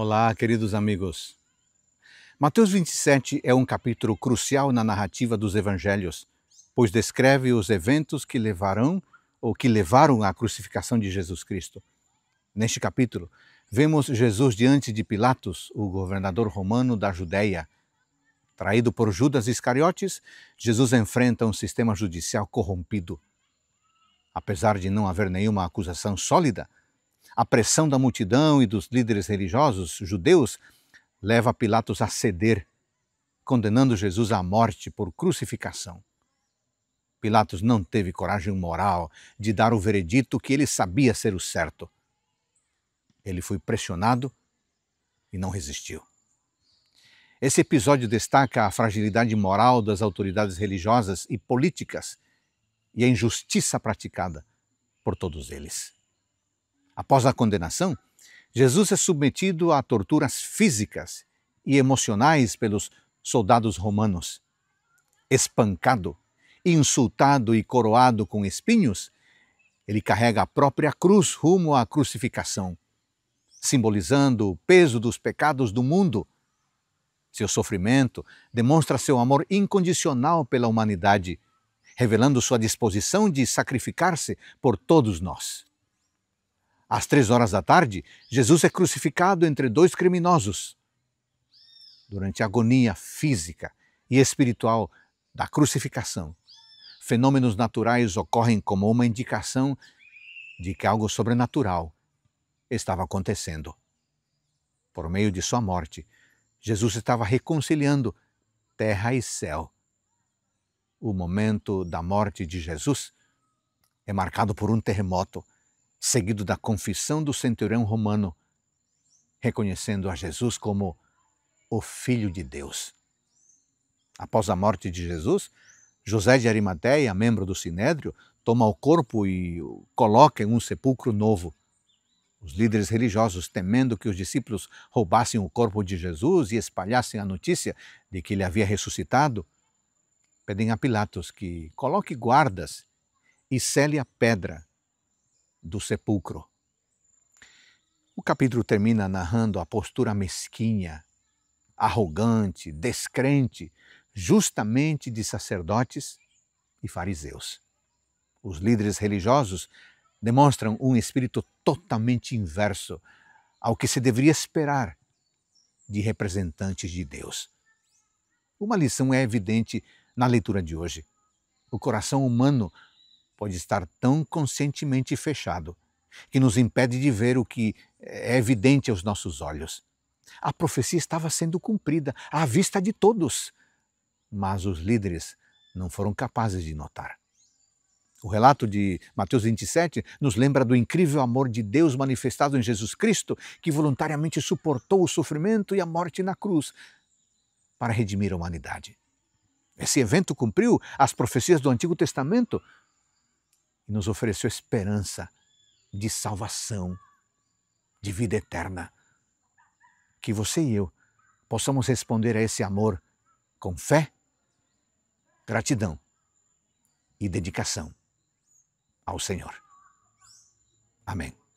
Olá, queridos amigos. Mateus 27 é um capítulo crucial na narrativa dos evangelhos, pois descreve os eventos que levarão ou que levaram à crucificação de Jesus Cristo. Neste capítulo, vemos Jesus diante de Pilatos, o governador romano da Judéia. Traído por Judas Iscariotes, Jesus enfrenta um sistema judicial corrompido. Apesar de não haver nenhuma acusação sólida, a pressão da multidão e dos líderes religiosos judeus leva Pilatos a ceder, condenando Jesus à morte por crucificação. Pilatos não teve coragem moral de dar o veredito que ele sabia ser o certo. Ele foi pressionado e não resistiu. Esse episódio destaca a fragilidade moral das autoridades religiosas e políticas e a injustiça praticada por todos eles. Após a condenação, Jesus é submetido a torturas físicas e emocionais pelos soldados romanos. Espancado, insultado e coroado com espinhos, ele carrega a própria cruz rumo à crucificação, simbolizando o peso dos pecados do mundo. Seu sofrimento demonstra seu amor incondicional pela humanidade, revelando sua disposição de sacrificar-se por todos nós. Às três horas da tarde, Jesus é crucificado entre dois criminosos. Durante a agonia física e espiritual da crucificação, fenômenos naturais ocorrem como uma indicação de que algo sobrenatural estava acontecendo. Por meio de sua morte, Jesus estava reconciliando terra e céu. O momento da morte de Jesus é marcado por um terremoto seguido da confissão do centurião romano, reconhecendo a Jesus como o Filho de Deus. Após a morte de Jesus, José de Arimateia, membro do Sinédrio, toma o corpo e o coloca em um sepulcro novo. Os líderes religiosos, temendo que os discípulos roubassem o corpo de Jesus e espalhassem a notícia de que ele havia ressuscitado, pedem a Pilatos que coloque guardas e cele a pedra do sepulcro. O capítulo termina narrando a postura mesquinha, arrogante, descrente, justamente de sacerdotes e fariseus. Os líderes religiosos demonstram um espírito totalmente inverso ao que se deveria esperar de representantes de Deus. Uma lição é evidente na leitura de hoje. O coração humano pode estar tão conscientemente fechado que nos impede de ver o que é evidente aos nossos olhos. A profecia estava sendo cumprida à vista de todos, mas os líderes não foram capazes de notar. O relato de Mateus 27 nos lembra do incrível amor de Deus manifestado em Jesus Cristo, que voluntariamente suportou o sofrimento e a morte na cruz para redimir a humanidade. Esse evento cumpriu as profecias do Antigo Testamento e nos ofereceu esperança de salvação, de vida eterna. Que você e eu possamos responder a esse amor com fé, gratidão e dedicação ao Senhor. Amém.